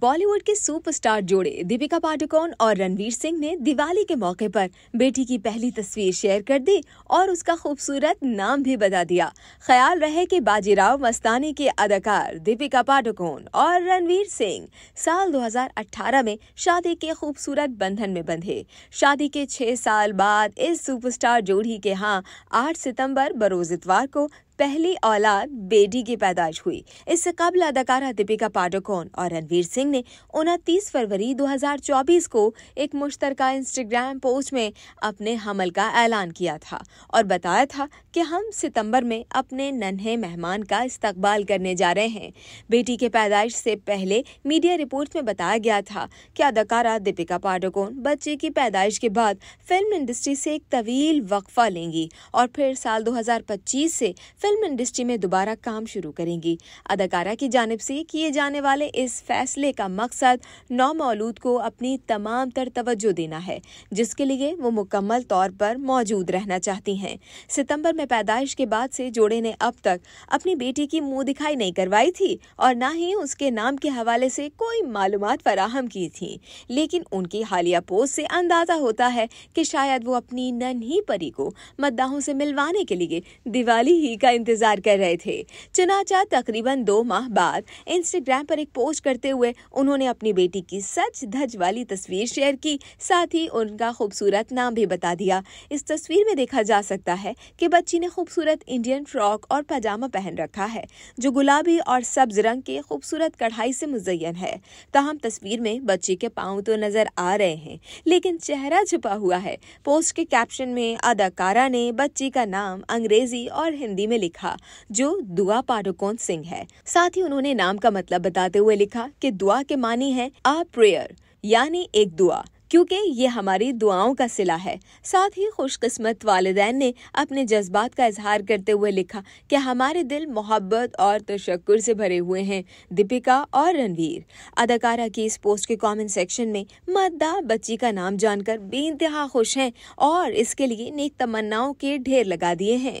बॉलीवुड के सुपरस्टार जोड़े दीपिका पाडुकोन और रणवीर सिंह ने दिवाली के मौके पर बेटी की पहली तस्वीर शेयर कर दी और उसका खूबसूरत नाम भी बता दिया ख्याल रहे कि बाजीराव मस्तानी के अदाकार दीपिका पाडुकोन और रणवीर सिंह साल 2018 में शादी के खूबसूरत बंधन में बंधे शादी के छह साल बाद इस सुपरस्टार जोड़ी के यहाँ आठ सितम्बर बरोज इतवार को पहली औलाद बेटी की पैदाइश हुई इससे कबल अदाकारा दीपिका पाडुकोन और रणवीर सिंह ने उनतीस फरवरी 2024 को एक मुश्तर इंस्टाग्राम पोस्ट में अपने हमल का ऐलान किया था और बताया था कि हम सितंबर में अपने नन्हे मेहमान का इस्तकबाल करने जा रहे हैं बेटी के पैदाइश से पहले मीडिया रिपोर्ट में बताया गया था कि अदाकारा दीपिका पाडुकोन बच्चे की पैदाइश के बाद फिल्म इंडस्ट्री से एक तवील वक्फा लेंगी और फिर साल दो से फिल्म फिल्म इंडस्ट्री में दोबारा काम शुरू करेंगी अदाकारा की जानब से किए जाने वाले इस फैसले का मकसद नौ मौलूद को अपनी तमाम तर तवज्जो देना है जिसके लिए वो मुकम्मल तौर पर मौजूद रहना चाहती हैं सितंबर में पैदाइश के बाद से जोड़े ने अब तक अपनी बेटी की मुंह दिखाई नहीं करवाई थी और ना ही उसके नाम के हवाले से कोई मालूम फराहम की थी लेकिन उनकी हालिया पोस्ट से अंदाजा होता है कि शायद वो अपनी नन्ही परी को मद्दाहों से मिलवाने के लिए दिवाली ही का इंतजार कर रहे थे चनाचा तकरीबन दो माह बाद इंस्टाग्राम पर एक पोस्ट करते हुए उन्होंने अपनी बेटी की सच धज वाली तस्वीर शेयर की साथ ही उनका खूबसूरत नाम भी बता दिया इस तस्वीर में देखा जा सकता है कि बच्ची ने खूबसूरत इंडियन फ्रॉक और पजामा पहन रखा है जो गुलाबी और सब्ज रंग के खूबसूरत कढ़ाई से मुजयन है तहम तस्वीर में बच्ची के पाँव तो नजर आ रहे हैं लेकिन चेहरा छुपा हुआ है पोस्ट के कैप्शन में अदाकारा ने बच्ची का नाम अंग्रेजी और हिंदी में लिखा लिखा जो दुआ पारुकोन सिंह है साथ ही उन्होंने नाम का मतलब बताते हुए लिखा कि दुआ के मानी है आ प्रेयर यानी एक दुआ क्योंकि ये हमारी दुआओं का सिला है साथ ही खुशकिस्मत वालदेन ने अपने जज्बात का इजहार करते हुए लिखा कि हमारे दिल मोहब्बत और तशक्र से भरे हुए हैं दीपिका और रणवीर अदाकारा की इस पोस्ट के कमेंट सेक्शन में मद्दा बच्ची का नाम जानकर बेानतहा खुश हैं और इसके लिए नेक तमन्नाओं के ढेर लगा दिए हैं